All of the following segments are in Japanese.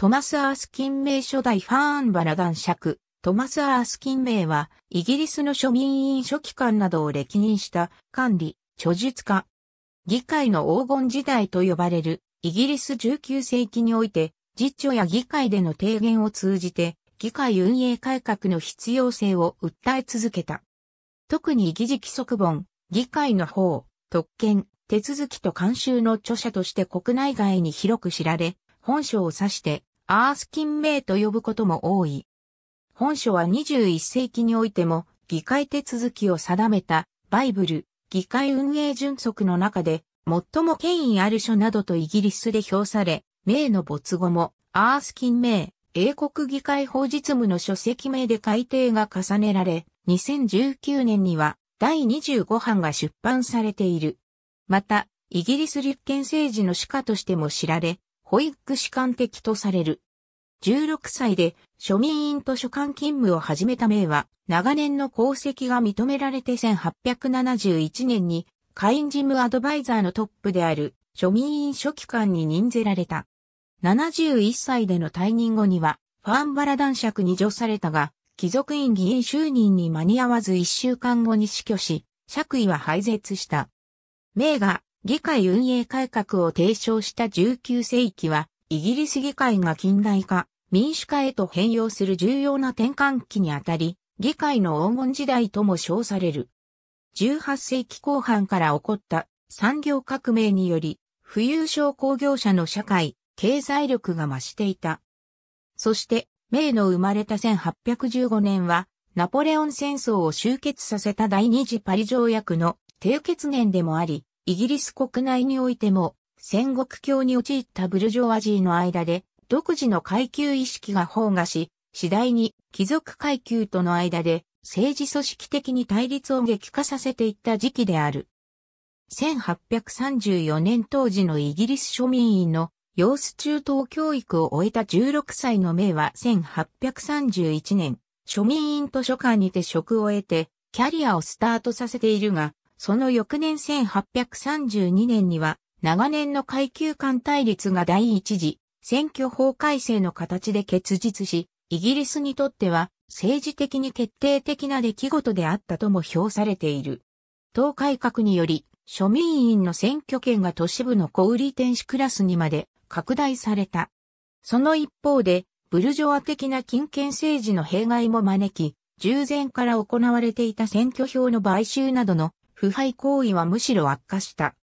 トマス・アースキン名初代ファーンバラ男爵。トマス・アースキン名は、イギリスの庶民員書記官などを歴任した管理、著述家。議会の黄金時代と呼ばれる、イギリス19世紀において、実著や議会での提言を通じて、議会運営改革の必要性を訴え続けた。特に議事規則本、議会の法、特権、手続きと慣習の著者として国内外に広く知られ、本書を指してアースキンメイと呼ぶことも多い。本書は21世紀においても議会手続きを定めたバイブル、議会運営準則の中で最も権威ある書などとイギリスで評され、名の没後もアースキン名、英国議会法実務の書籍名で改定が重ねられ、2019年には第25版が出版されている。また、イギリス立憲政治の主家としても知られ、保育士官的とされる。16歳で庶民院図書館勤務を始めた名は、長年の功績が認められて1871年に、会員事務アドバイザーのトップである庶民院書記官に任ぜられた。71歳での退任後には、ファンバラ男爵に除されたが、貴族院議員就任に間に合わず1週間後に死去し、爵位は廃絶した。名が議会運営改革を提唱した19世紀は、イギリス議会が近代化、民主化へと変容する重要な転換期にあたり、議会の黄金時代とも称される。18世紀後半から起こった産業革命により、富裕商工業者の社会、経済力が増していた。そして、明の生まれた1815年は、ナポレオン戦争を終結させた第二次パリ条約の締結年でもあり、イギリス国内においても、戦国境に陥ったブルジョワジーの間で、独自の階級意識が放火し、次第に貴族階級との間で政治組織的に対立を激化させていった時期である。1834年当時のイギリス庶民院の様子中等教育を終えた16歳の名は1831年、庶民院図書館にて職を得て、キャリアをスタートさせているが、その翌年1832年には、長年の階級間対立が第一次選挙法改正の形で結実し、イギリスにとっては政治的に決定的な出来事であったとも評されている。党改革により、庶民員の選挙権が都市部の小売店主クラスにまで拡大された。その一方で、ブルジョア的な金権政治の弊害も招き、従前から行われていた選挙票の買収などの腐敗行為はむしろ悪化した。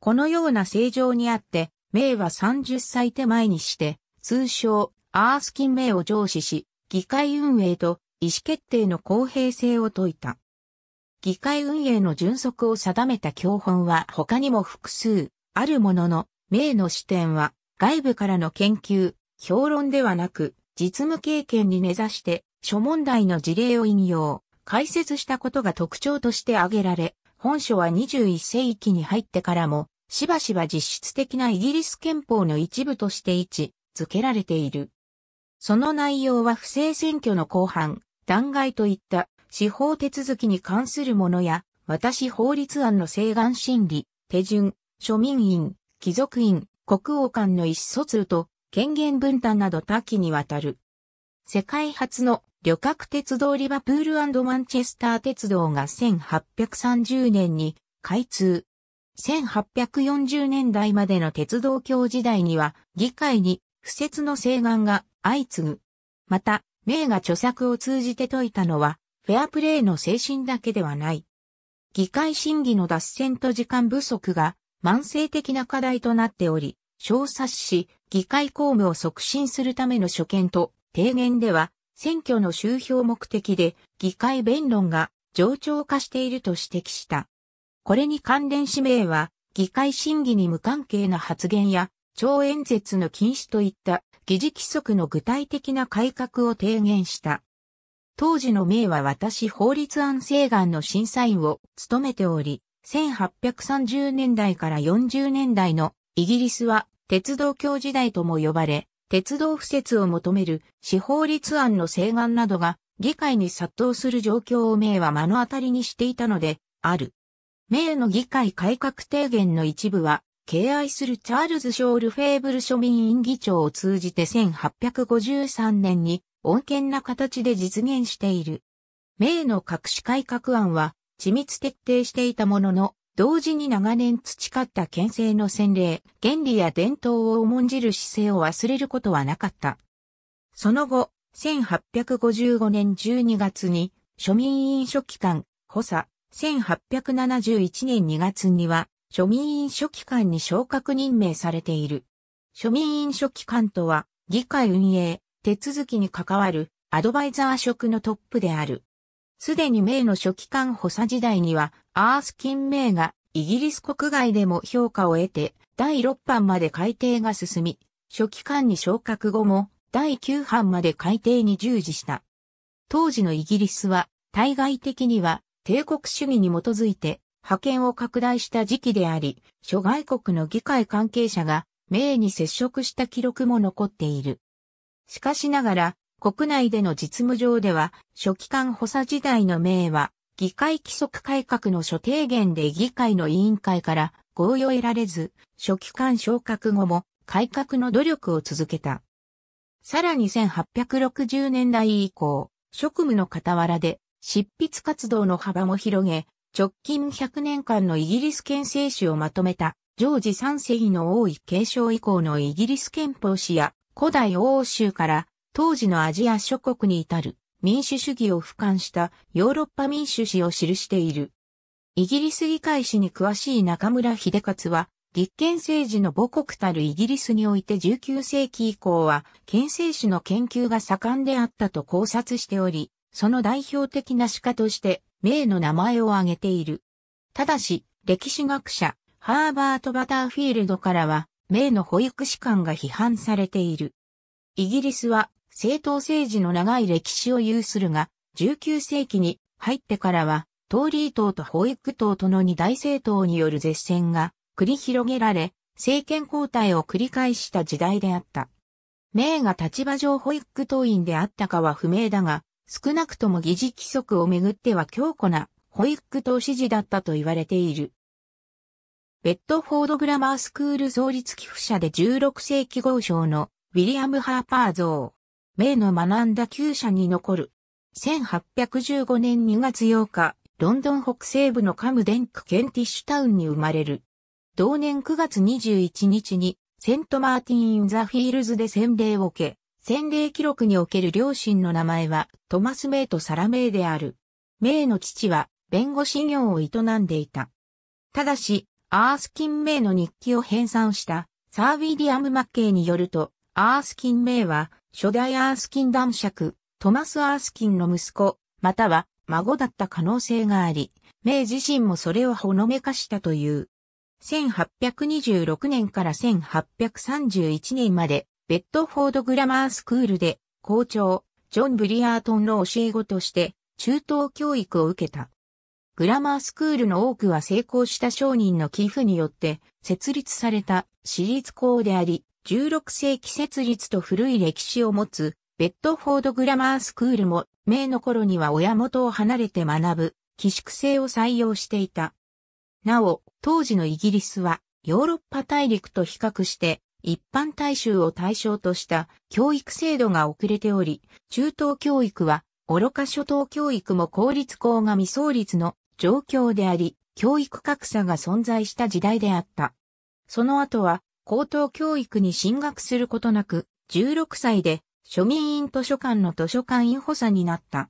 このような正常にあって、名は30歳手前にして、通称、アースキン名を上司し、議会運営と意思決定の公平性を説いた。議会運営の準則を定めた教本は他にも複数あるものの、名の視点は外部からの研究、評論ではなく、実務経験に根ざして、諸問題の事例を引用、解説したことが特徴として挙げられ、本書は21世紀に入ってからも、しばしば実質的なイギリス憲法の一部として位置づけられている。その内容は不正選挙の後半、弾劾といった司法手続きに関するものや、私法律案の請願審理、手順、庶民院、貴族院、国王間の意思疎通と権限分担など多岐にわたる。世界初の旅客鉄道リバプールマンチェスター鉄道が1830年に開通。1840年代までの鉄道橋時代には議会に不設の請願が相次ぐ。また、名が著作を通じて説いたのは、フェアプレーの精神だけではない。議会審議の脱線と時間不足が慢性的な課題となっており、小冊子、議会公務を促進するための所見と提言では、選挙の集票目的で議会弁論が冗長化していると指摘した。これに関連指名は、議会審議に無関係な発言や、超演説の禁止といった議事規則の具体的な改革を提言した。当時の名は私法律案請願の審査員を務めており、1830年代から40年代のイギリスは鉄道橋時代とも呼ばれ、鉄道敷設を求める司法律案の請願などが議会に殺到する状況を明は目の当たりにしていたので、ある。明の議会改革提言の一部は、敬愛するチャールズ・ショール・フェーブル庶民院議長を通じて1853年に、穏健な形で実現している。明の隠し改革案は、緻密徹底していたものの、同時に長年培った県政の洗礼、原理や伝統を重んじる姿勢を忘れることはなかった。その後、1855年12月に庶民員書機関、補佐、1871年2月には庶民員書機関に昇格任命されている。庶民員書機関とは、議会運営、手続きに関わるアドバイザー職のトップである。すでに明の初期間補佐時代には、アースキン・名がイギリス国外でも評価を得て、第6版まで改定が進み、初期間に昇格後も第9版まで改定に従事した。当時のイギリスは、対外的には帝国主義に基づいて派遣を拡大した時期であり、諸外国の議会関係者が、明に接触した記録も残っている。しかしながら、国内での実務上では、初期官補佐時代の名は、議会規則改革の所提言で議会の委員会から合意を得られず、初期官昇格後も改革の努力を続けた。さらに1860年代以降、職務の傍らで執筆活動の幅も広げ、直近100年間のイギリス憲政史をまとめた、ジョージ3世紀の王位継承以降のイギリス憲法史や古代欧州から当時のアジア諸国に至る民主主義を俯瞰したヨーロッパ民主史を記している。イギリス議会史に詳しい中村秀勝は、立憲政治の母国たるイギリスにおいて19世紀以降は憲政史の研究が盛んであったと考察しており、その代表的な史家として名の名前を挙げている。ただし、歴史学者、ハーバート・バターフィールドからは、名の保育士官が批判されている。イギリスは政党政治の長い歴史を有するが、19世紀に入ってからは、トーリー党とホイッ党との二大政党による絶戦が繰り広げられ、政権交代を繰り返した時代であった。名が立場上ホイッ党員であったかは不明だが、少なくとも議事規則をめぐっては強固なホイッグ党支持だったと言われている。ベッドフォードグラマースクール創立寄付者で16世紀豪商のウィリアム・ハーパー像。名の学んだ旧社に残る。1815年2月8日、ロンドン北西部のカムデンクケンティッシュタウンに生まれる。同年9月21日に、セントマーティン・イン・ザ・フィールズで洗礼を受け、洗礼記録における両親の名前はトマス・メイとサラ・メイである。メイの父は弁護士業を営んでいた。ただし、アースキン・メイの日記を編纂したサー・ウィリアム・マッケイによると、アースキン・メイは初代アースキン男爵、トマス・アースキンの息子、または孫だった可能性があり、名自身もそれをほのめかしたという。1826年から1831年まで、ベッドフォードグラマースクールで、校長、ジョン・ブリアートンの教え子として、中等教育を受けた。グラマースクールの多くは成功した商人の寄付によって設立された私立校であり、16世紀設立と古い歴史を持つ、ベッドフォードグラマースクールも、明の頃には親元を離れて学ぶ、寄宿制を採用していた。なお、当時のイギリスは、ヨーロッパ大陸と比較して、一般大衆を対象とした教育制度が遅れており、中等教育は、愚か諸島教育も公立校が未創立の状況であり、教育格差が存在した時代であった。その後は、高等教育に進学することなく、16歳で庶民院図書館の図書館員補佐になった。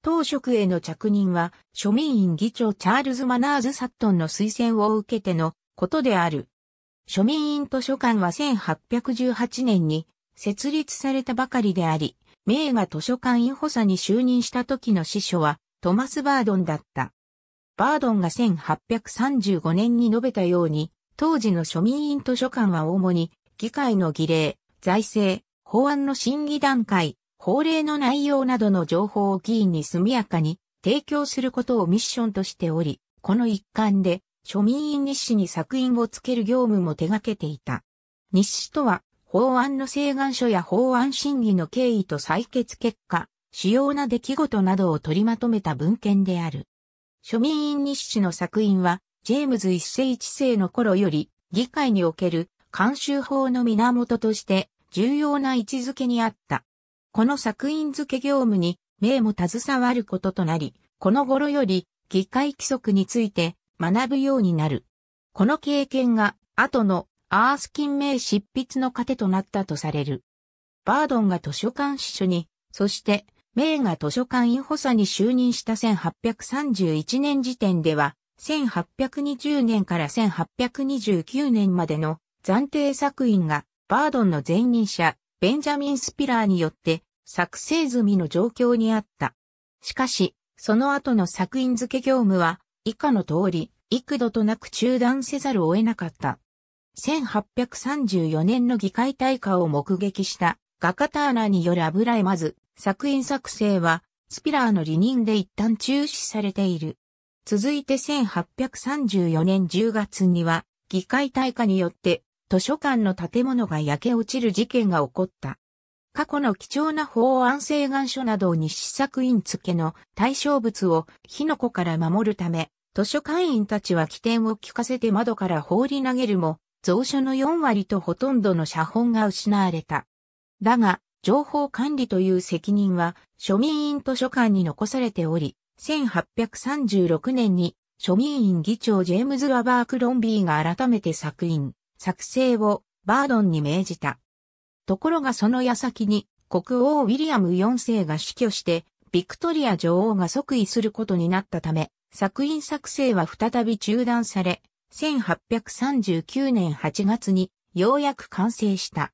当職への着任は、庶民院議長チャールズ・マナーズ・サットンの推薦を受けてのことである。庶民院図書館は1818年に設立されたばかりであり、名が図書館員補佐に就任した時の司書はトマス・バードンだった。バードンが1835年に述べたように、当時の庶民院図書館は主に、議会の儀礼、財政、法案の審議段階、法令の内容などの情報を議員に速やかに提供することをミッションとしており、この一環で庶民院日誌に作品をつける業務も手掛けていた。日誌とは、法案の請願書や法案審議の経緯と採決結果、主要な出来事などを取りまとめた文献である。庶民院日誌の作品は、ジェームズ一世一世の頃より、議会における慣習法の源として重要な位置づけにあった。この作品付け業務に名も携わることとなり、この頃より議会規則について学ぶようになる。この経験が後のアースキン名執筆の糧となったとされる。バードンが図書館司書に、そして、名が図書館員補佐に就任した1831年時点では、1820年から1829年までの暫定作品がバードンの前任者ベンジャミン・スピラーによって作成済みの状況にあった。しかし、その後の作品付け業務は以下の通り幾度となく中断せざるを得なかった。1834年の議会大火を目撃した画家ターナーによる油絵まず作品作成はスピラーの離任で一旦中止されている。続いて1834年10月には、議会大火によって図書館の建物が焼け落ちる事件が起こった。過去の貴重な法案請願書などに試作員付けの対象物を火の粉から守るため、図書館員たちは起点を聞かせて窓から放り投げるも、蔵書の4割とほとんどの写本が失われた。だが、情報管理という責任は庶民員図書館に残されており、1836年に庶民院議長ジェームズ・ラバーク・ロンビーが改めて作印、作成をバードンに命じた。ところがその矢先に国王ウィリアム4世が死去して、ビクトリア女王が即位することになったため、作品作成は再び中断され、1839年8月にようやく完成した。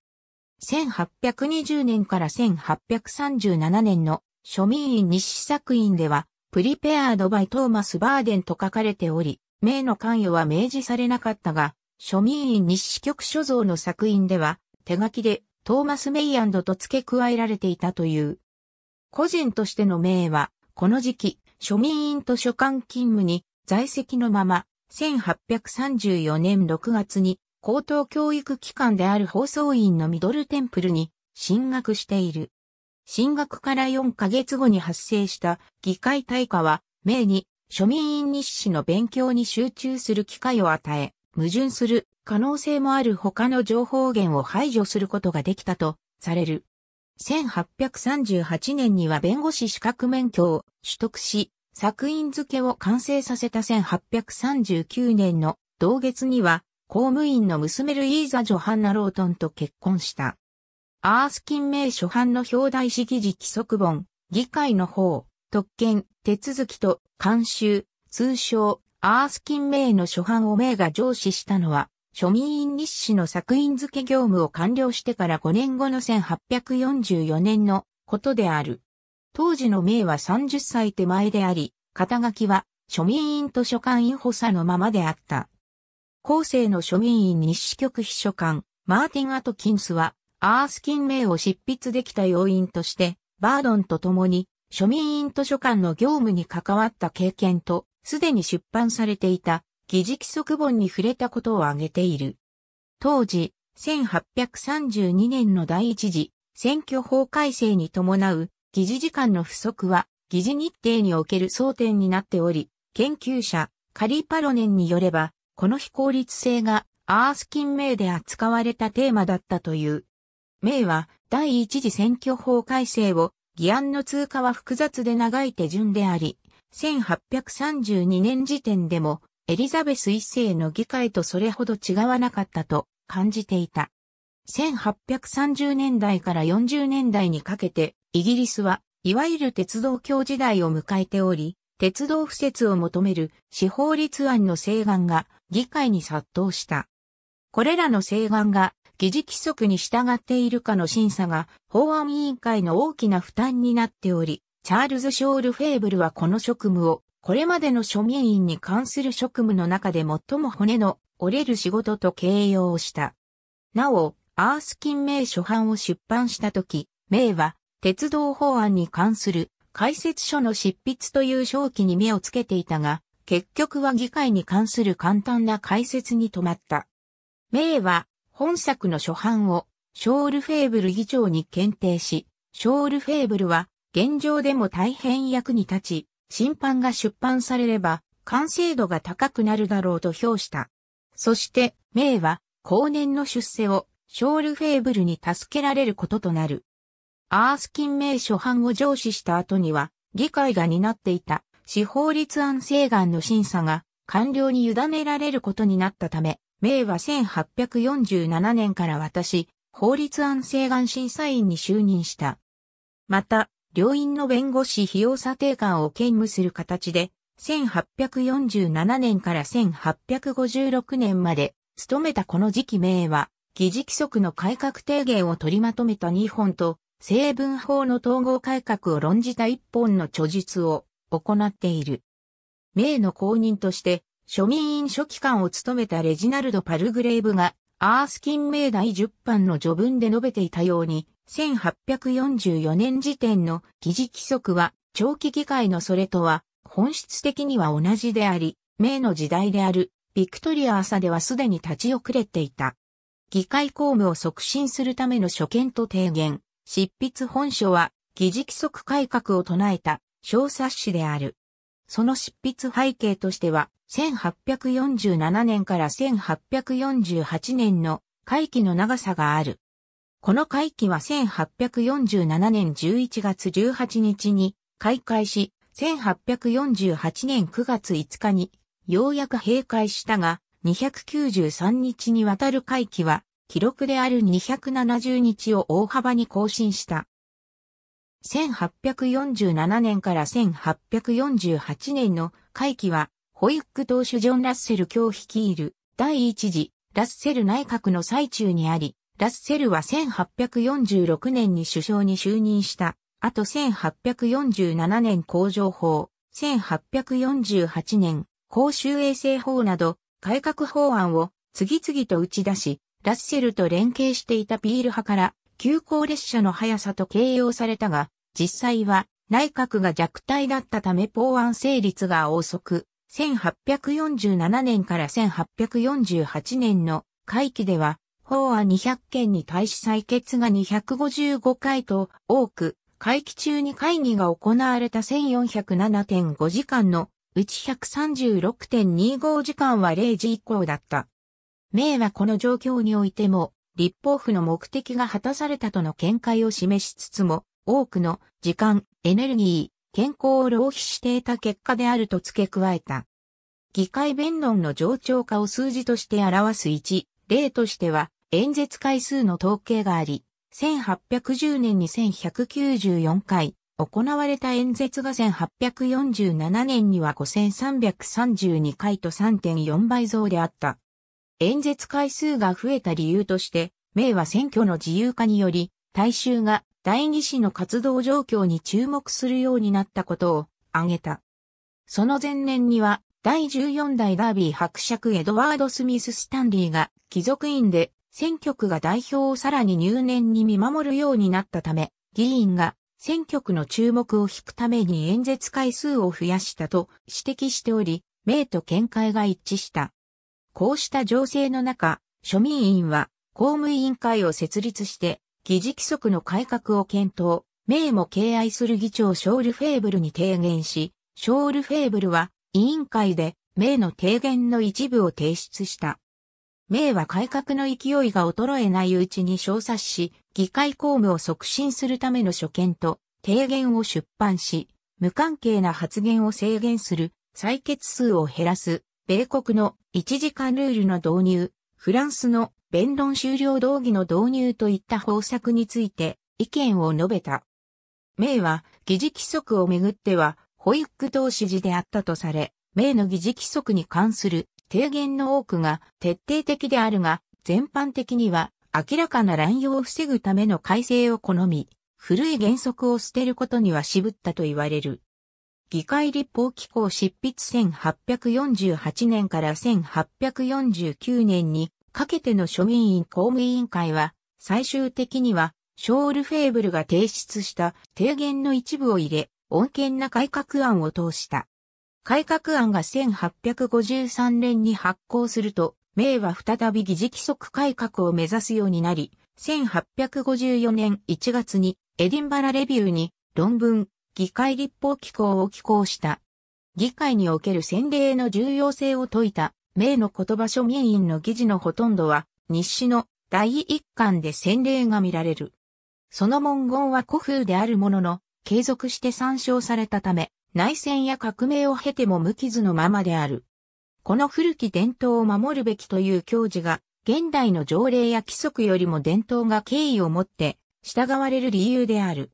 1820年から1837年の庶民院日誌作品では、プリペアードバイトーマス・バーデンと書かれており、名の関与は明示されなかったが、庶民院日誌局所蔵の作品では、手書きでトーマス・メイアンドと付け加えられていたという。個人としての名は、この時期、庶民院図書館勤務に在籍のまま、1834年6月に高等教育機関である放送院のミドルテンプルに進学している。進学から4ヶ月後に発生した議会大化は、明に庶民院日誌の勉強に集中する機会を与え、矛盾する可能性もある他の情報源を排除することができたとされる。1838年には弁護士資格免許を取得し、作品付けを完成させた1839年の同月には公務員の娘ルイーザ・ジョハンナ・ロートンと結婚した。アースキメ名初版の表題式時規則本、議会の方、特権、手続きと監修、通称、アースキメ名の初版を名が上司したのは、庶民院日誌の作品付け業務を完了してから5年後の1844年のことである。当時の名は30歳手前であり、肩書きは庶民院図書館員補佐のままであった。後世の庶民院日誌局秘書官、マーティン・アトキンスは、アースキン名を執筆できた要因として、バードンと共に庶民院図書館の業務に関わった経験と、すでに出版されていた疑似規則本に触れたことを挙げている。当時、1832年の第一次選挙法改正に伴う議事時間の不足は議事日程における争点になっており、研究者カリパロネンによれば、この非効率性がアースキン名で扱われたテーマだったという。明は第一次選挙法改正を議案の通過は複雑で長い手順であり、1832年時点でもエリザベス一世の議会とそれほど違わなかったと感じていた。1830年代から40年代にかけてイギリスはいわゆる鉄道橋時代を迎えており、鉄道敷設を求める司法律案の請願が議会に殺到した。これらの請願が議事規則に従っているかの審査が法案委員会の大きな負担になっており、チャールズ・ショール・フェーブルはこの職務を、これまでの庶民員に関する職務の中で最も骨の折れる仕事と形容した。なお、アースキン名初版を出版した時、名は鉄道法案に関する解説書の執筆という正気に目をつけていたが、結局は議会に関する簡単な解説に止まった。名は本作の初版をショールフェーブル議長に検定し、ショールフェーブルは現状でも大変役に立ち、審判が出版されれば完成度が高くなるだろうと評した。そして、名は後年の出世をショールフェーブルに助けられることとなる。アースキン名初版を上司した後には、議会が担っていた司法律案請願の審査が官僚に委ねられることになったため、明和1847年から私、法律安請願審査員に就任した。また、両院の弁護士費用査定官を兼務する形で、1847年から1856年まで、務めたこの時期名は、議事規則の改革提言を取りまとめた2本と、成文法の統合改革を論じた1本の著述を行っている。名の公認として、庶民院書記官を務めたレジナルド・パルグレーブが、アースキン名第10版の序文で述べていたように、1844年時点の議事規則は、長期議会のそれとは、本質的には同じであり、明の時代である、ビクトリア朝ではすでに立ち遅れていた。議会公務を促進するための所見と提言、執筆本書は、議事規則改革を唱えた、小冊子である。その執筆背景としては、1847年から1848年の会期の長さがある。この会期は1847年11月18日に開会し、1848年9月5日にようやく閉会したが、293日にわたる会期は、記録である270日を大幅に更新した。1847年から1848年の会期は、ホイック党首ジョン・ラッセル卿率いる第一次ラッセル内閣の最中にあり、ラッセルは1846年に首相に就任した。あと1847年工場法、1848年公衆衛生法など改革法案を次々と打ち出し、ラッセルと連携していたピール派から急行列車の速さと形容されたが、実際は内閣が弱体だったため法案成立が遅く、1847年から1848年の会期では、法案200件に対し採決が255回と多く、会期中に会議が行われた1407.5時間のうち136.25時間は0時以降だった。明はこの状況においても、立法府の目的が果たされたとの見解を示しつつも、多くの時間、エネルギー、健康を浪費していた結果であると付け加えた。議会弁論の冗長化を数字として表す1、例としては、演説回数の統計があり、1810年に1194回、行われた演説が1847年には5332回と3.4倍増であった。演説回数が増えた理由として、明は選挙の自由化により、大衆が代議士の活動状況に注目するようになったことを挙げた。その前年には、第14代ダービー伯爵エドワード・スミス・スタンリーが貴族院で選挙区が代表をさらに入念に見守るようになったため、議員が選挙区の注目を引くために演説回数を増やしたと指摘しており、名と見解が一致した。こうした情勢の中、庶民院は公務委員会を設立して議事規則の改革を検討、名も敬愛する議長ショールフェーブルに提言し、ショールフェーブルは委員会で名の提言の一部を提出した。名は改革の勢いが衰えないうちに小冊し、議会公務を促進するための所見と提言を出版し、無関係な発言を制限する、採決数を減らす、米国の一時間ルールの導入、フランスの弁論終了動議の導入といった方策について意見を述べた。明は、議事規則をめぐっては、保育ック同であったとされ、明の議事規則に関する提言の多くが徹底的であるが、全般的には明らかな乱用を防ぐための改正を好み、古い原則を捨てることには渋ったと言われる。議会立法機構執筆1848年から1849年にかけての庶民院公務委員会は、最終的には、ショールフェーブルが提出した提言の一部を入れ、穏健な改革案を通した。改革案が1853年に発行すると、明は再び議事規則改革を目指すようになり、1854年1月にエディンバラレビューに論文、議会立法機構を寄稿した。議会における先例の重要性を説いた明の言葉書民院の議事のほとんどは、日誌の第一巻で洗礼が見られる。その文言は古風であるものの、継続して参照されたため、内戦や革命を経ても無傷のままである。この古き伝統を守るべきという教示が、現代の条例や規則よりも伝統が敬意を持って従われる理由である。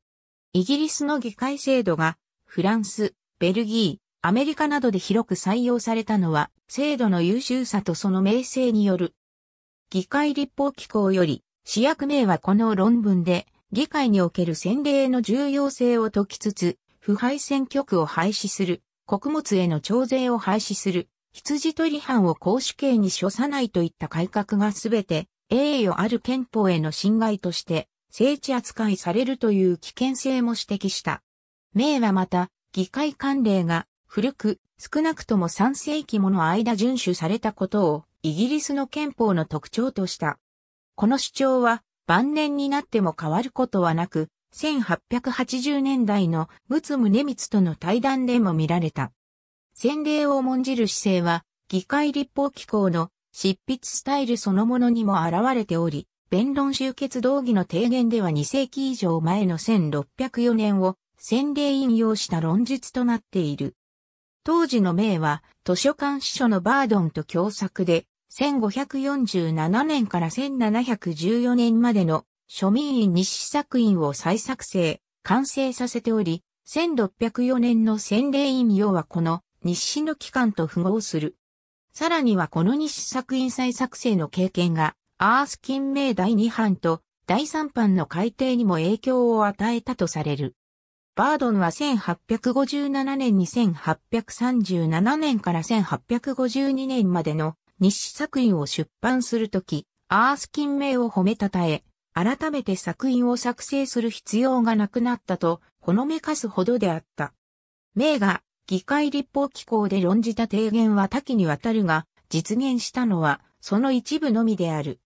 イギリスの議会制度が、フランス、ベルギー、アメリカなどで広く採用されたのは、制度の優秀さとその名声による。議会立法機構より、市役名はこの論文で、議会における先例の重要性を説きつつ、腐敗選挙区を廃止する、穀物への徴税を廃止する、羊取り犯を公主刑に処さないといった改革がすべて、栄誉ある憲法への侵害として、政治扱いされるという危険性も指摘した。名はまた、議会慣例が古く、少なくとも3世紀もの間遵守されたことを、イギリスの憲法の特徴とした。この主張は、晩年になっても変わることはなく、1880年代のムネ宗光との対談でも見られた。先例を重んじる姿勢は、議会立法機構の執筆スタイルそのものにも現れており、弁論集結動議の提言では2世紀以上前の1604年を先例引用した論述となっている。当時の名は図書館司書のバードンと共作で、1547年から1714年までの庶民院日誌作品を再作成、完成させており、1604年の洗礼院用はこの日誌の期間と符合する。さらにはこの日誌作品再作成の経験が、アース金名第2版と第3版の改定にも影響を与えたとされる。バードンは1857年に1837年から1852年までの日誌作品を出版するとき、アースキン名を褒めたたえ、改めて作品を作成する必要がなくなったと、ほのめかすほどであった。名が議会立法機構で論じた提言は多岐にわたるが、実現したのはその一部のみである。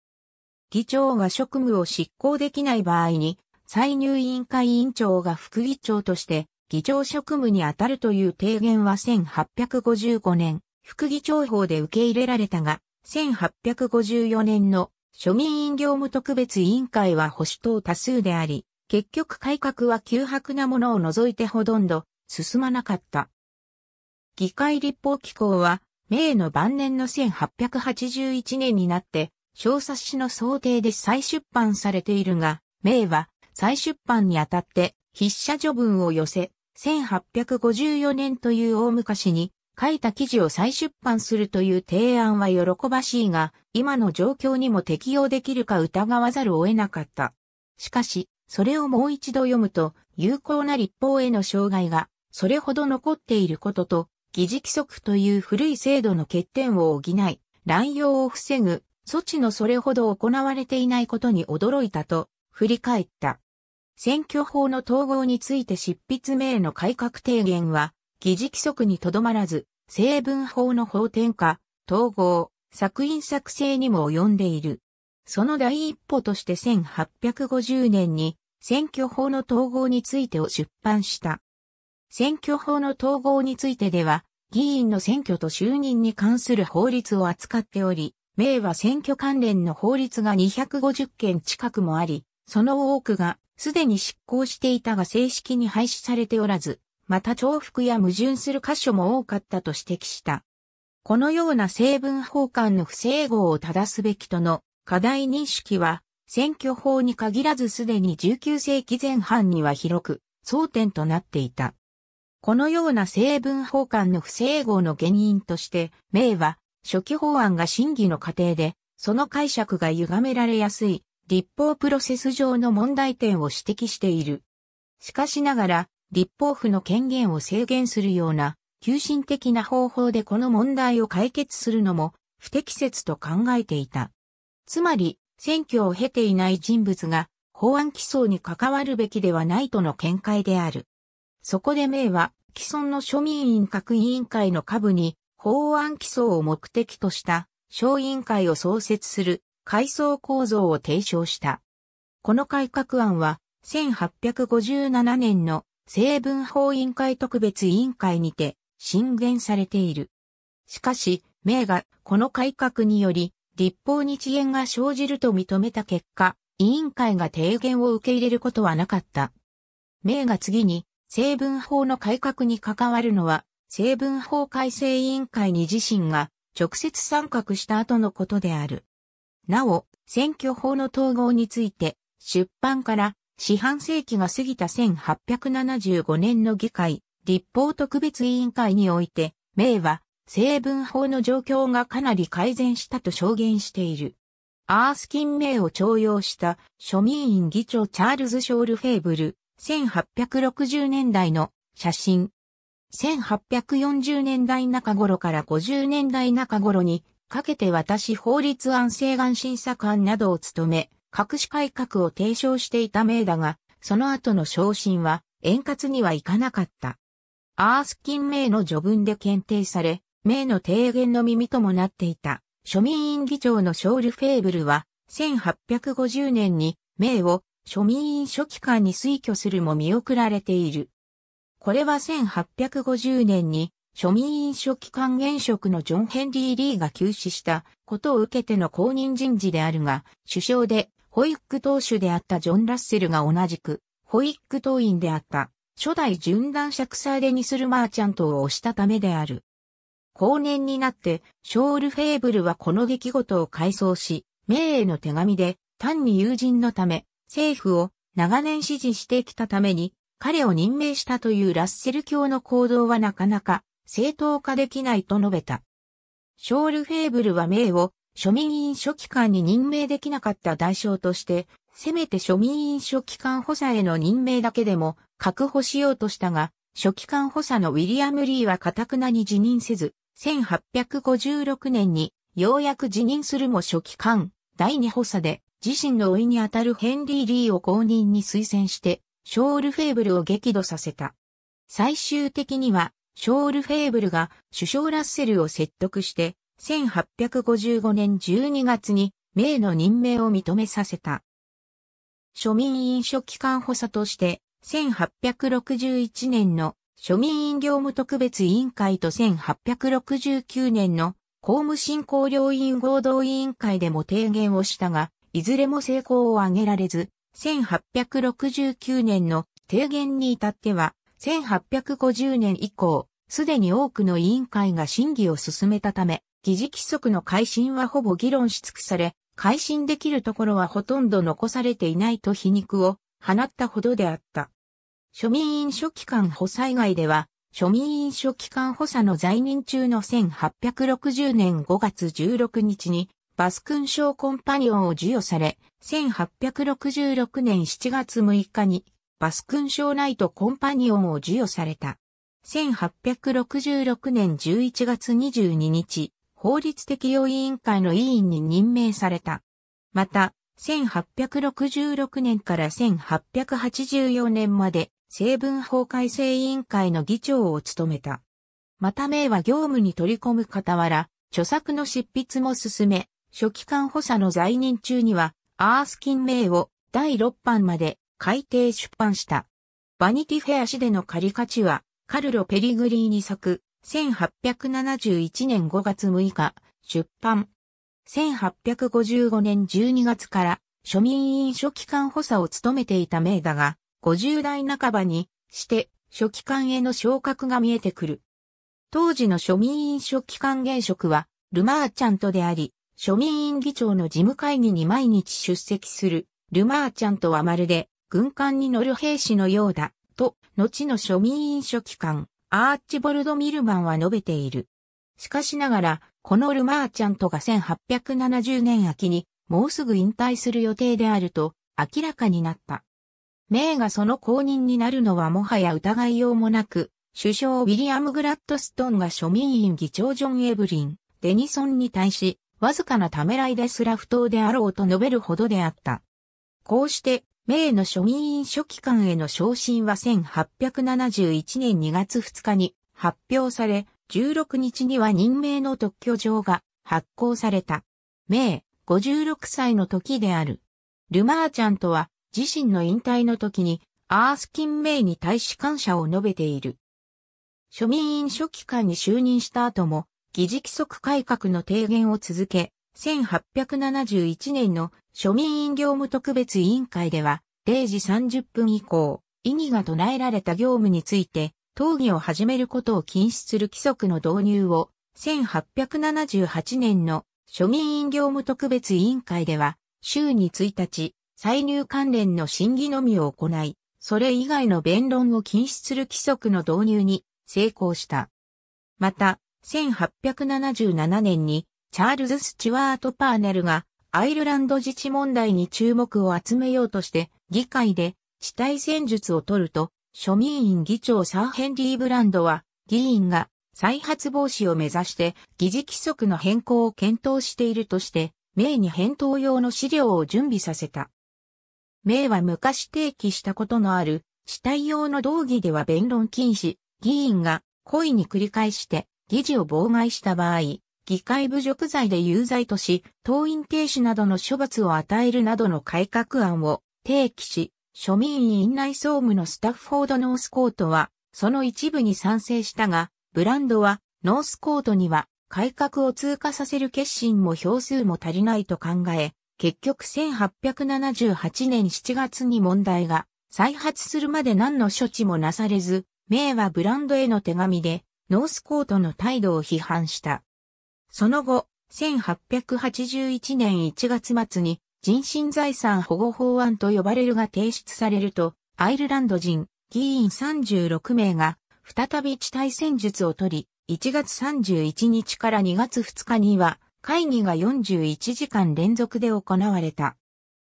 議長が職務を執行できない場合に、歳入委員会委員長が副議長として議長職務に当たるという提言は1855年、副議長法で受け入れられたが、1854年の庶民員業務特別委員会は保守党多数であり、結局改革は急迫なものを除いてほとんど進まなかった。議会立法機構は、明の晩年の1881年になって、小冊子の想定で再出版されているが、明は再出版にあたって筆者序文を寄せ、1854年という大昔に書いた記事を再出版するという提案は喜ばしいが、今の状況にも適用できるか疑わざるを得なかった。しかし、それをもう一度読むと、有効な立法への障害が、それほど残っていることと、議事規則という古い制度の欠点を補い、乱用を防ぐ、措置のそれほど行われていないことに驚いたと、振り返った。選挙法の統合について執筆名の改革提言は、議事規則にとどまらず、成文法の法典化、統合、作品作成にも及んでいる。その第一歩として1850年に選挙法の統合についてを出版した。選挙法の統合についてでは、議員の選挙と就任に関する法律を扱っており、名は選挙関連の法律が250件近くもあり、その多くがすでに執行していたが正式に廃止されておらず、また重複や矛盾する箇所も多かったと指摘した。このような成分法官の不整合を正すべきとの課題認識は、選挙法に限らずすでに19世紀前半には広く争点となっていた。このような成分法官の不整合の原因として、明は初期法案が審議の過程で、その解釈が歪められやすい立法プロセス上の問題点を指摘している。しかしながら、立法府の権限を制限するような、急進的な方法でこの問題を解決するのも不適切と考えていた。つまり、選挙を経ていない人物が法案起草に関わるべきではないとの見解である。そこで明は、既存の庶民委員各委員会の下部に法案起草を目的とした小委員会を創設する階層構造を提唱した。この改革案は、1857年の成文法委員会特別委員会にて進言されている。しかし、明がこの改革により立法に遅延が生じると認めた結果、委員会が提言を受け入れることはなかった。明が次に、成文法の改革に関わるのは、成文法改正委員会に自身が直接参画した後のことである。なお、選挙法の統合について、出版から四半世紀が過ぎた1875年の議会、立法特別委員会において、明は、成文法の状況がかなり改善したと証言している。アースキン・名を徴用した庶民院議長チャールズ・ショール・フェーブル、1860年代の写真。1840年代中頃から50年代中頃にかけて私法律安静願審査官などを務め、隠し改革を提唱していた名だが、その後の昇進は円滑にはいかなかった。アースキン名の序文で検定され、名の提言の耳ともなっていた、庶民院議長のショール・フェーブルは、1850年に名を庶民院書記官に推挙するも見送られている。これは1850年に庶民飲食機関現職のジョン・ヘンリー・リーが休止したことを受けての公認人事であるが、首相で保育党首であったジョン・ラッセルが同じく、保育党員であった初代順断尺クサーデにするマーチャントを推したためである。後年になって、ショール・フェーブルはこの出来事を回想し、名への手紙で、単に友人のため、政府を長年支持してきたために、彼を任命したというラッセル教の行動はなかなか正当化できないと述べた。ショールフェーブルは名を庶民院書記官に任命できなかった代償として、せめて庶民院書記官補佐への任命だけでも確保しようとしたが、書記官補佐のウィリアム・リーはタくなに辞任せず、1856年にようやく辞任するも書記官第二補佐で自身の老いにあたるヘンリー・リーを公認に推薦して、ショールフェーブルを激怒させた。最終的には、ショール・フェーブルが首相ラッセルを説得して、1855年12月に名の任命を認めさせた。庶民飲食機関補佐として、1861年の庶民飲業務特別委員会と1869年の公務振興両員合同委員会でも提言をしたが、いずれも成功を挙げられず、1869年の提言に至っては、1850年以降、すでに多くの委員会が審議を進めたため、議事規則の改新はほぼ議論し尽くされ、改新できるところはほとんど残されていないと皮肉を放ったほどであった。庶民院書機関補佐以外では、庶民院書機関補佐の在任中の1860年5月16日に、バス勲章コンパニオンを授与され、1866年7月6日にバスン賞ナイトコンパニオンを授与された。1866年11月22日、法律適用委員会の委員に任命された。また、1866年から1884年まで、成文法改正委員会の議長を務めた。また名は業務に取り込む傍ら、著作の執筆も進め、書記官補佐の在任中には、アースキン名を第6版まで改訂出版した。バニティフェア誌での仮価値は、カルロ・ペリグリーニ作、1871年5月6日、出版。1855年12月から庶民院書記官補佐を務めていた名だが、50代半ばにして書記官への昇格が見えてくる。当時の庶民院書記官現職は、ルマーチャントであり、庶民院議長の事務会議に毎日出席する、ルマーチャントはまるで、軍艦に乗る兵士のようだ、と、後の庶民院書記官、アーチボルド・ミルマンは述べている。しかしながら、このルマーチャントが1870年秋に、もうすぐ引退する予定であると、明らかになった。名がその公認になるのはもはや疑いようもなく、首相ウィリアム・グラッドストンが庶民院議長ジョン・エブリン、デニソンに対し、わずかなためらいですら不当であろうと述べるほどであった。こうして、明の庶民院書記官への昇進は1871年2月2日に発表され、16日には任命の特許状が発行された。明、56歳の時である。ルマーチャンとは自身の引退の時にアースキン・メイに対し感謝を述べている。庶民院書記官に就任した後も、議事規則改革の提言を続け、1871年の庶民院業務特別委員会では、0時30分以降、異議が唱えられた業務について、討議を始めることを禁止する規則の導入を、1878年の庶民院業務特別委員会では、週に1日、歳入関連の審議のみを行い、それ以外の弁論を禁止する規則の導入に成功した。また、1877年にチャールズ・スチュワート・パーネルがアイルランド自治問題に注目を集めようとして、議会で地体戦術を取ると、庶民院議長サーヘンリー・ブランドは、議員が再発防止を目指して議事規則の変更を検討しているとして、名に返答用の資料を準備させた。名は昔提起したことのある、死体用の道義では弁論禁止、議員が故意に繰り返して議事を妨害した場合、議会侮辱罪で有罪とし、党員停止などの処罰を与えるなどの改革案を提起し、庶民院内総務のスタッフォード・ノースコートは、その一部に賛成したが、ブランドは、ノースコートには、改革を通過させる決心も票数も足りないと考え、結局1878年7月に問題が再発するまで何の処置もなされず、名はブランドへの手紙で、ノースコートの態度を批判した。その後、1881年1月末に人身財産保護法案と呼ばれるが提出されると、アイルランド人議員36名が再び地対戦術を取り、1月31日から2月2日には会議が41時間連続で行われた。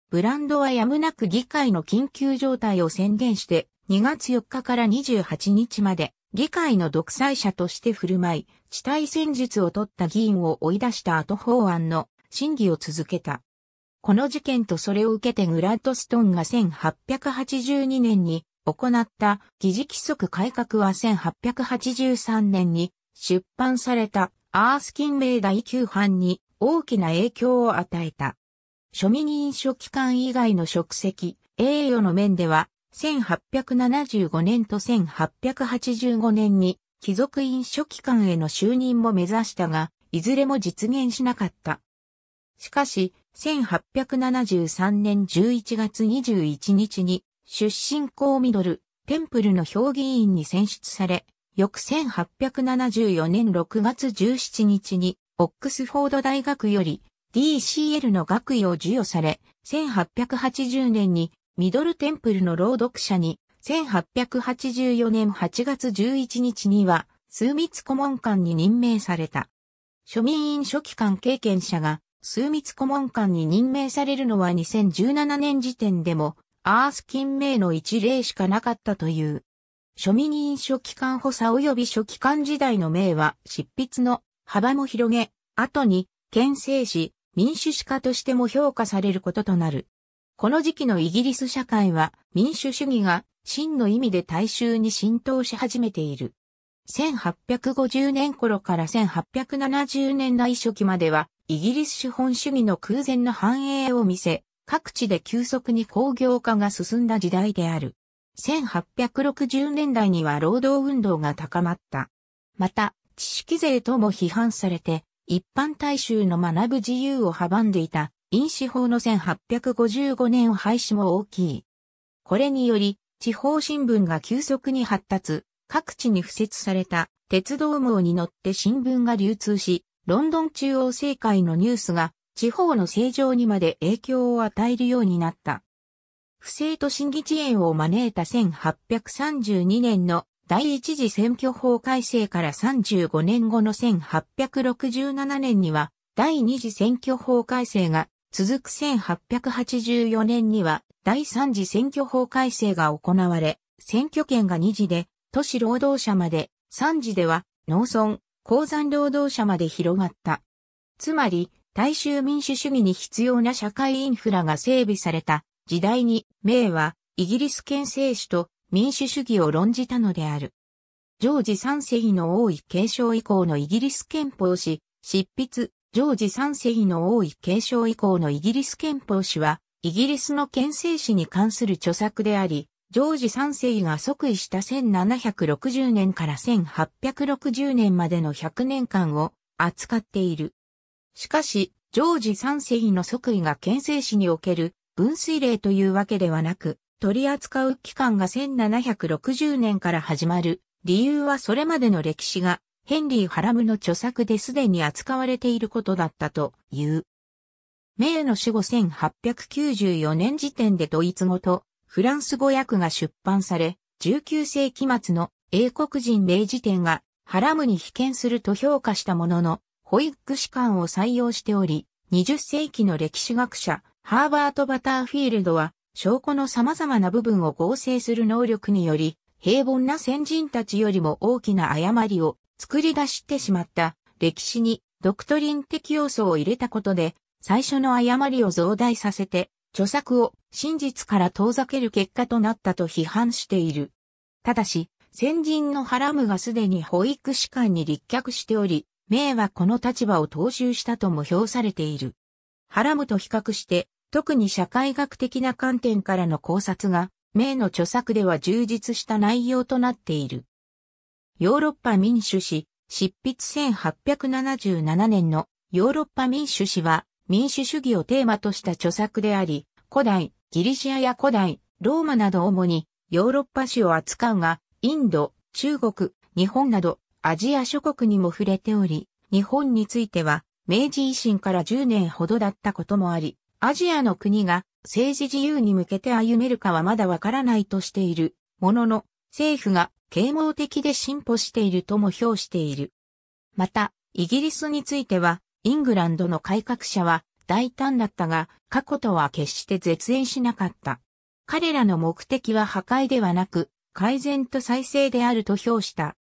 ブランドはやむなく議会の緊急状態を宣言して、2月4日から28日まで議会の独裁者として振る舞い、地帯戦術を取った議員を追い出した後法案の審議を続けた。この事件とそれを受けてグラッドストンが1882年に行った議事規則改革は1883年に出版されたアースキンイ第9版に大きな影響を与えた。庶民議書機関以外の職責、栄誉の面では1875年と1885年に貴族院書記官への就任も目指したが、いずれも実現しなかった。しかし、1873年11月21日に出身校ミドル、テンプルの評議員に選出され、翌1874年6月17日にオックスフォード大学より DCL の学位を授与され、1880年にミドルテンプルの朗読者に、1884年8月11日には、枢密顧問官に任命された。庶民院書記官経験者が、枢密顧問官に任命されるのは2017年時点でも、アース金名の一例しかなかったという。庶民院書記官補佐及び書記官時代の名は、執筆の幅も広げ、後に、県政史、民主史家としても評価されることとなる。この時期のイギリス社会は民主主義が真の意味で大衆に浸透し始めている。1850年頃から1870年代初期まではイギリス資本主義の空前の繁栄を見せ、各地で急速に工業化が進んだ時代である。1860年代には労働運動が高まった。また、知識税とも批判されて、一般大衆の学ぶ自由を阻んでいた因子法の1855年廃止も大きい。これにより、地方新聞が急速に発達、各地に付設された鉄道網に乗って新聞が流通し、ロンドン中央政界のニュースが地方の政情にまで影響を与えるようになった。不正と審議遅延を招いた1832年の第一次選挙法改正から35年後の1867年には第二次選挙法改正が続く1884年には第3次選挙法改正が行われ、選挙権が2次で都市労働者まで、3次では農村、鉱山労働者まで広がった。つまり、大衆民主主義に必要な社会インフラが整備された時代に、明はイギリス憲政主と民主主義を論じたのである。ジョージ3世の王位継承以降のイギリス憲法史、執筆、ジョージ3世の王位継承以降のイギリス憲法史は、イギリスの憲政史に関する著作であり、ジョージ3世が即位した1760年から1860年までの100年間を扱っている。しかし、ジョージ3世の即位が憲政史における分水嶺というわけではなく、取り扱う期間が1760年から始まる理由はそれまでの歴史がヘンリー・ハラムの著作ですでに扱われていることだったという。名の死後1894年時点でドイツ語とフランス語訳が出版され、19世紀末の英国人名辞典がハラムに被験すると評価したものの、保育士官を採用しており、20世紀の歴史学者、ハーバート・バターフィールドは、証拠の様々な部分を合成する能力により、平凡な先人たちよりも大きな誤りを作り出してしまった歴史にドクトリン的要素を入れたことで、最初の誤りを増大させて、著作を真実から遠ざける結果となったと批判している。ただし、先人のハラムがすでに保育士官に立脚しており、名はこの立場を踏襲したとも評されている。ハラムと比較して、特に社会学的な観点からの考察が、名の著作では充実した内容となっている。ヨーロッパ民主史、執筆1877年のヨーロッパ民主史は民主主義をテーマとした著作であり、古代、ギリシアや古代、ローマなど主にヨーロッパ史を扱うが、インド、中国、日本などアジア諸国にも触れており、日本については明治維新から10年ほどだったこともあり、アジアの国が政治自由に向けて歩めるかはまだわからないとしているものの、政府が啓蒙的で進歩しているとも評している。また、イギリスについては、イングランドの改革者は大胆だったが、過去とは決して絶縁しなかった。彼らの目的は破壊ではなく、改善と再生であると評した。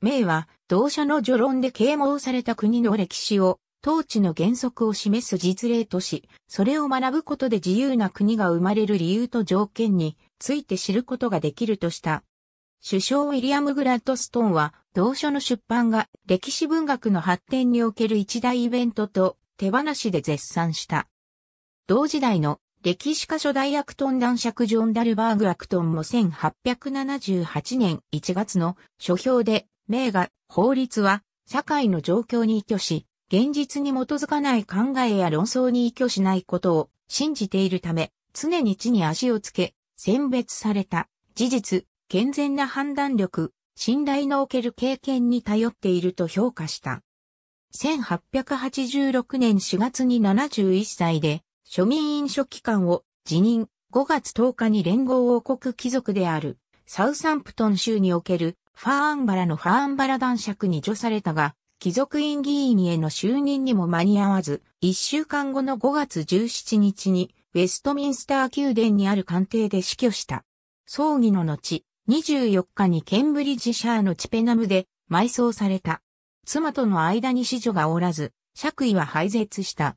明は、同社の序論で啓蒙された国の歴史を、統治の原則を示す実例とし、それを学ぶことで自由な国が生まれる理由と条件について知ることができるとした。首相ウィリアム・グラッドストーンは、同書の出版が歴史文学の発展における一大イベントと手放しで絶賛した。同時代の歴史家初代アクトン男爵ジョン・ダルバーグ・アクトンも1878年1月の書評で、名画、法律は社会の状況に依拠し、現実に基づかない考えや論争に依拠しないことを信じているため、常に地に足をつけ、選別された、事実、健全な判断力、信頼のおける経験に頼っていると評価した。1886年4月に71歳で、庶民飲書機関を辞任、5月10日に連合王国貴族である、サウサンプトン州における、ファーンバラのファーンバラ男爵に除されたが、貴族院議員への就任にも間に合わず、1週間後の5月17日に、ウェストミンスター宮殿にある官邸で死去した。葬儀の後、24日にケンブリッジシャーのチペナムで埋葬された。妻との間に子女がおらず、爵位は廃絶した。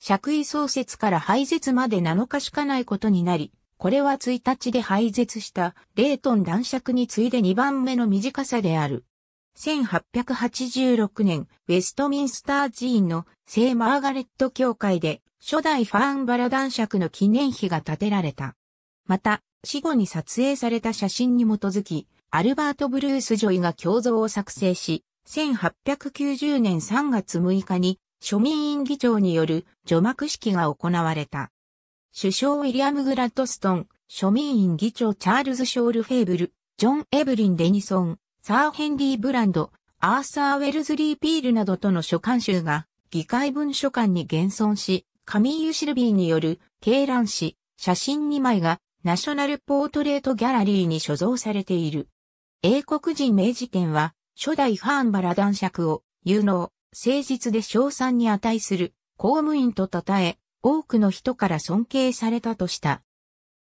爵位創設から廃絶まで7日しかないことになり、これは1日で廃絶したレートン男爵に次いで2番目の短さである。1886年、ウェストミンスター寺院の聖マーガレット教会で初代ファーンバラ男爵の記念碑が建てられた。また、死後に撮影された写真に基づき、アルバート・ブルース・ジョイが胸像を作成し、1890年3月6日に庶民院議長による除幕式が行われた。首相ウィリアム・グラッドストン、庶民院議長チャールズ・ショール・フェーブル、ジョン・エブリン・デニソン、サー・ヘンリー・ブランド、アーサー・ウェルズリー・ピールなどとの書簡集が議会文書館に現存し、カミーユ・シルビーによる鶏卵紙、写真2枚がナショナルポートレートギャラリーに所蔵されている。英国人明治圏は、初代ファーンバラ男爵を、有能、誠実で賞賛に値する、公務員と称え、多くの人から尊敬されたとした。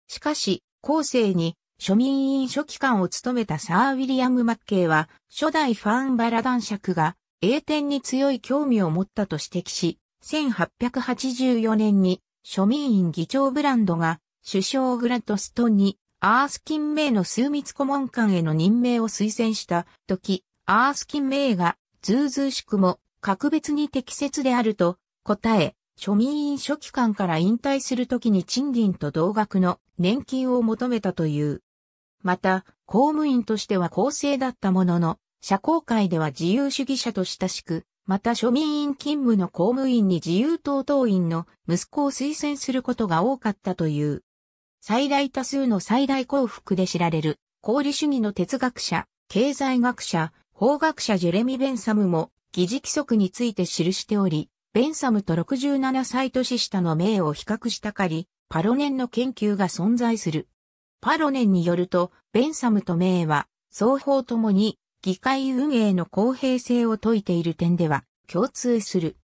しかし、後世に、庶民委員書記官を務めたサー・ウィリアム・マッケイは、初代ファーンバラ男爵が、英典に強い興味を持ったと指摘し、1884年に、庶民院議長ブランドが、首相グラドストンに、アースキン名の枢密顧問官への任命を推薦した時、アースキン名が、ずうずうしくも、格別に適切であると、答え、庶民院書記官から引退するときに賃金と同額の年金を求めたという。また、公務員としては公正だったものの、社交界では自由主義者と親しく、また庶民院勤務の公務員に自由党党員の息子を推薦することが多かったという。最大多数の最大幸福で知られる、功理主義の哲学者、経済学者、法学者ジェレミ・ベンサムも、疑似規則について記しており、ベンサムと67歳年下の名を比較したかり、パロネンの研究が存在する。パロネンによると、ベンサムと名は、双方ともに、議会運営の公平性を説いている点では、共通する。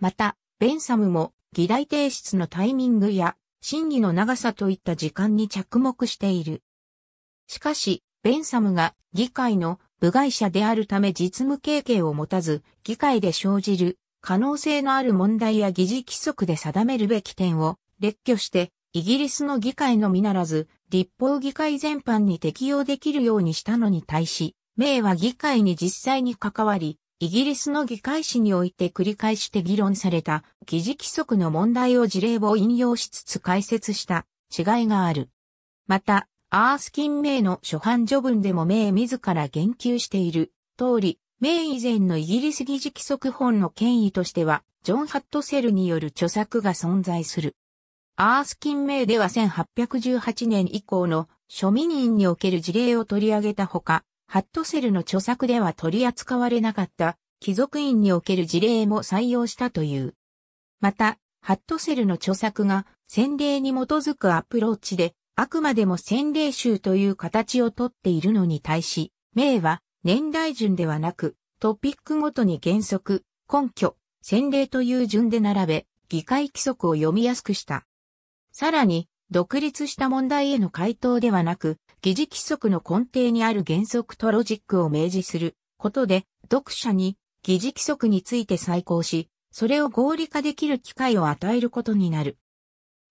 また、ベンサムも、議題提出のタイミングや、審議の長さといった時間に着目している。しかし、ベンサムが議会の部外者であるため実務経験を持たず、議会で生じる可能性のある問題や議事規則で定めるべき点を列挙して、イギリスの議会のみならず、立法議会全般に適用できるようにしたのに対し、名は議会に実際に関わり、イギリスの議会史において繰り返して議論された議事規則の問題を事例を引用しつつ解説した違いがある。また、アースキン・名の初版序文でも名自ら言及している通り、名以前のイギリス議事規則本の権威としては、ジョン・ハットセルによる著作が存在する。アースキン・名では1818年以降の庶民人における事例を取り上げたほか、ハットセルの著作では取り扱われなかった貴族院における事例も採用したという。また、ハットセルの著作が洗礼に基づくアプローチで、あくまでも洗礼集という形をとっているのに対し、名は年代順ではなく、トピックごとに原則、根拠、洗礼という順で並べ、議会規則を読みやすくした。さらに、独立した問題への回答ではなく、疑似規則の根底にある原則とロジックを明示することで、読者に疑似規則について再考し、それを合理化できる機会を与えることになる。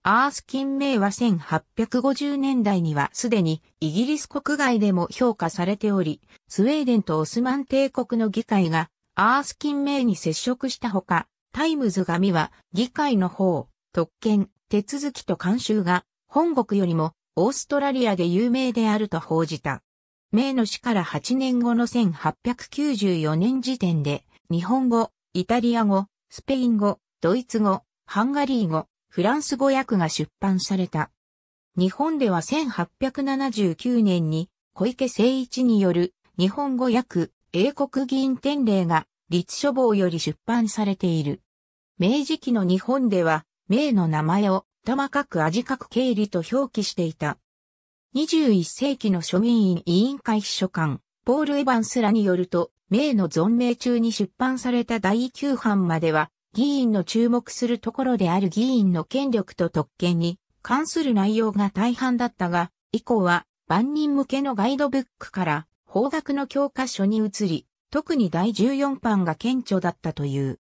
アースキン・名は1850年代にはすでにイギリス国外でも評価されており、スウェーデンとオスマン帝国の議会がアースキン・名に接触したほか、タイムズ紙は議会の方、特権、手続きと慣習が本国よりもオーストラリアで有名であると報じた。名の死から8年後の1894年時点で、日本語、イタリア語、スペイン語、ドイツ語、ハンガリー語、フランス語訳が出版された。日本では1879年に小池誠一による日本語訳英国議員典礼が立書房より出版されている。明治期の日本では、明の名前を玉角味角経理と表記していた。21世紀の庶民委員会秘書官、ポール・エヴァンスらによると、名の存命中に出版された第9版までは、議員の注目するところである議員の権力と特権に関する内容が大半だったが、以降は万人向けのガイドブックから法学の教科書に移り、特に第14版が顕著だったという。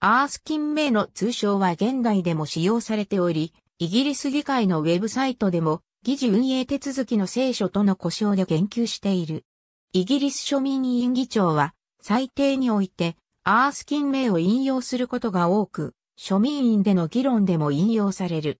アースキン名の通称は現代でも使用されており、イギリス議会のウェブサイトでも、議事運営手続きの聖書との呼称で言及している。イギリス庶民委員議長は、最低において、アースキン名を引用することが多く、庶民院での議論でも引用される。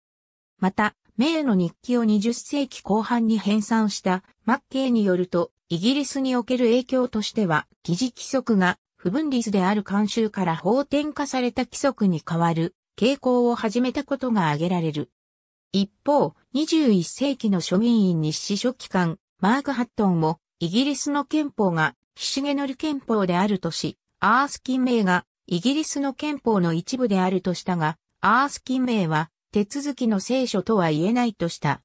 また、名の日記を20世紀後半に編纂したマッケイによると、イギリスにおける影響としては、議事規則が不分立である慣習から法典化された規則に変わる傾向を始めたことが挙げられる。一方、21世紀の庶民院日誌書記官、マーク・ハットンも、イギリスの憲法が、の毛憲法であるとし、アースキン名が、イギリスの憲法の一部であるとしたが、アースキン名は、手続きの聖書とは言えないとした。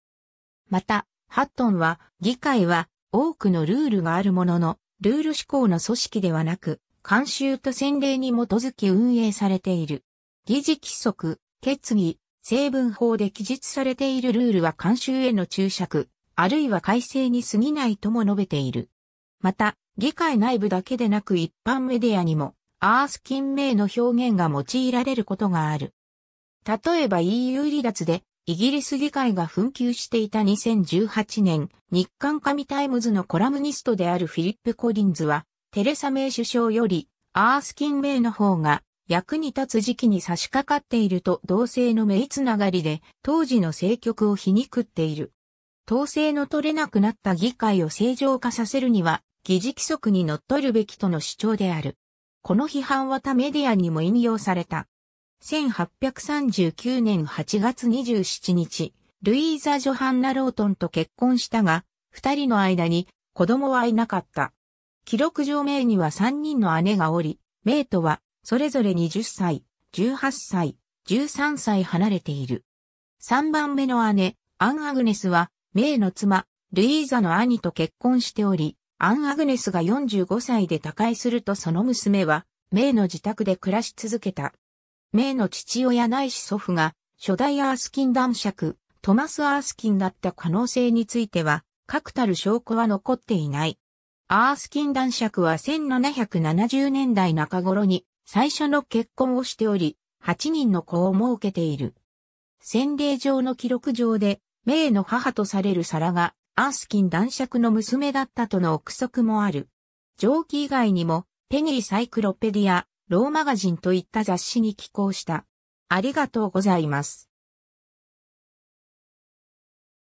また、ハットンは、議会は、多くのルールがあるものの、ルール志向の組織ではなく、慣習と先例に基づき運営されている。議事規則、決議、成分法で記述されているルールは慣習への注釈、あるいは改正に過ぎないとも述べている。また、議会内部だけでなく一般メディアにも、アースン名の表現が用いられることがある。例えば EU 離脱で、イギリス議会が紛糾していた2018年、日韓紙タイムズのコラムニストであるフィリップ・コリンズは、テレサメイ首相より、アースキン・名の方が、役に立つ時期に差し掛かっていると同性の目つながりで当時の政局を皮肉っている。統制の取れなくなった議会を正常化させるには、議事規則に則るべきとの主張である。この批判は他メディアにも引用された。1839年8月27日、ルイーザ・ジョハンナ・ロートンと結婚したが、二人の間に子供はいなかった。記録上名には三人の姉がおり、名とはそれぞれ20歳、18歳、13歳離れている。3番目の姉、アン・アグネスは、メイの妻、ルイーザの兄と結婚しており、アン・アグネスが45歳で他界するとその娘は、メイの自宅で暮らし続けた。メイの父親ないし祖父が、初代アースキン男爵、トマス・アースキンだった可能性については、確たる証拠は残っていない。アースキン男爵は1770年代中頃に最初の結婚をしており、8人の子を設けている。洗礼上の記録上で、メイの母とされるサラが、アースキン男爵の娘だったとの憶測もある。上記以外にも、ペニーサイクロペディア、ローマガジンといった雑誌に寄稿した。ありがとうございます。